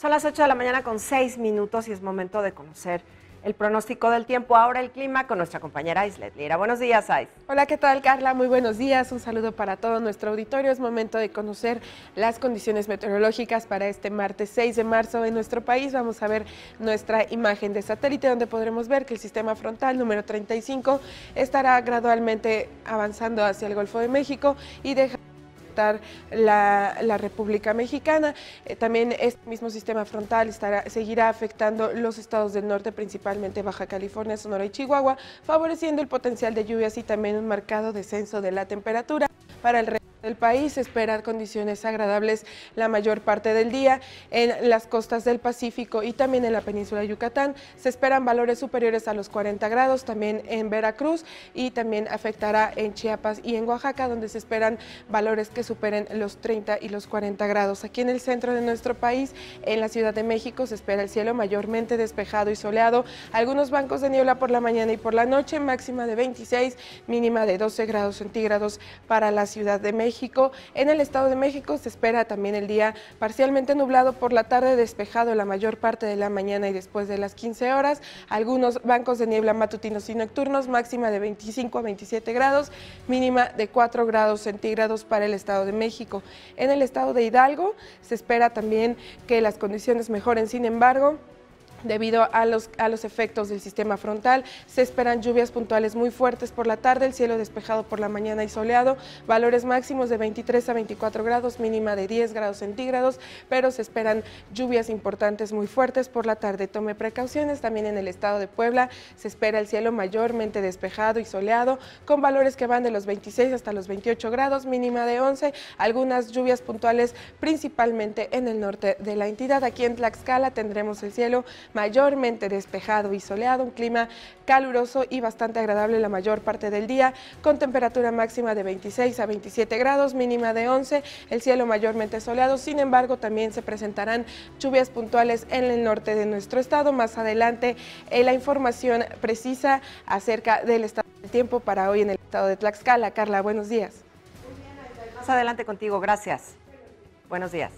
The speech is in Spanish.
Son las 8 de la mañana con 6 minutos y es momento de conocer el pronóstico del tiempo. Ahora el clima con nuestra compañera Islet Lira. Buenos días, Ais. Hola, ¿qué tal, Carla? Muy buenos días. Un saludo para todo nuestro auditorio. Es momento de conocer las condiciones meteorológicas para este martes 6 de marzo en nuestro país. Vamos a ver nuestra imagen de satélite donde podremos ver que el sistema frontal número 35 estará gradualmente avanzando hacia el Golfo de México y deja la, República Mexicana. Eh, también este mismo sistema frontal seguirá afectando los estados del norte, principalmente Baja California, Sonora y Chihuahua, favoreciendo el potencial de lluvias y también un marcado descenso de la temperatura para el el país espera condiciones agradables la mayor parte del día en las costas del Pacífico y también en la península de Yucatán. Se esperan valores superiores a los 40 grados también en Veracruz y también afectará en Chiapas y en Oaxaca donde se esperan valores que superen los 30 y los 40 grados. Aquí en el centro de nuestro país, en la Ciudad de México, se espera el cielo mayormente despejado y soleado. Algunos bancos de niebla por la mañana y por la noche, máxima de 26, mínima de 12 grados centígrados para la Ciudad de México. En el Estado de México se espera también el día parcialmente nublado por la tarde, despejado la mayor parte de la mañana y después de las 15 horas. Algunos bancos de niebla matutinos y nocturnos, máxima de 25 a 27 grados, mínima de 4 grados centígrados para el Estado de México. En el Estado de Hidalgo se espera también que las condiciones mejoren, sin embargo, Debido a los, a los, efectos del sistema frontal, se esperan lluvias puntuales muy fuertes por la tarde, el cielo despejado por la mañana y soleado, valores máximos de 23 a 24 grados, mínima de 10 grados centígrados, pero se esperan lluvias importantes muy fuertes por la tarde. Tome precauciones también en el estado de Puebla, se espera el cielo mayormente despejado y soleado, con valores que van de los 26 hasta los 28 grados, mínima de 11, algunas lluvias puntuales principalmente en el norte de la entidad. Aquí en Tlaxcala tendremos el cielo mayormente despejado y soleado, un clima caluroso y bastante agradable la mayor parte del día, con temperatura máxima de 26 a 27 grados, mínima de 11, el cielo mayormente soleado, sin embargo también se presentarán lluvias puntuales en el norte de nuestro estado. Más adelante eh, la información precisa acerca del estado del tiempo para hoy en el estado de Tlaxcala. Carla, buenos días. Más adelante contigo, gracias. Buenos días.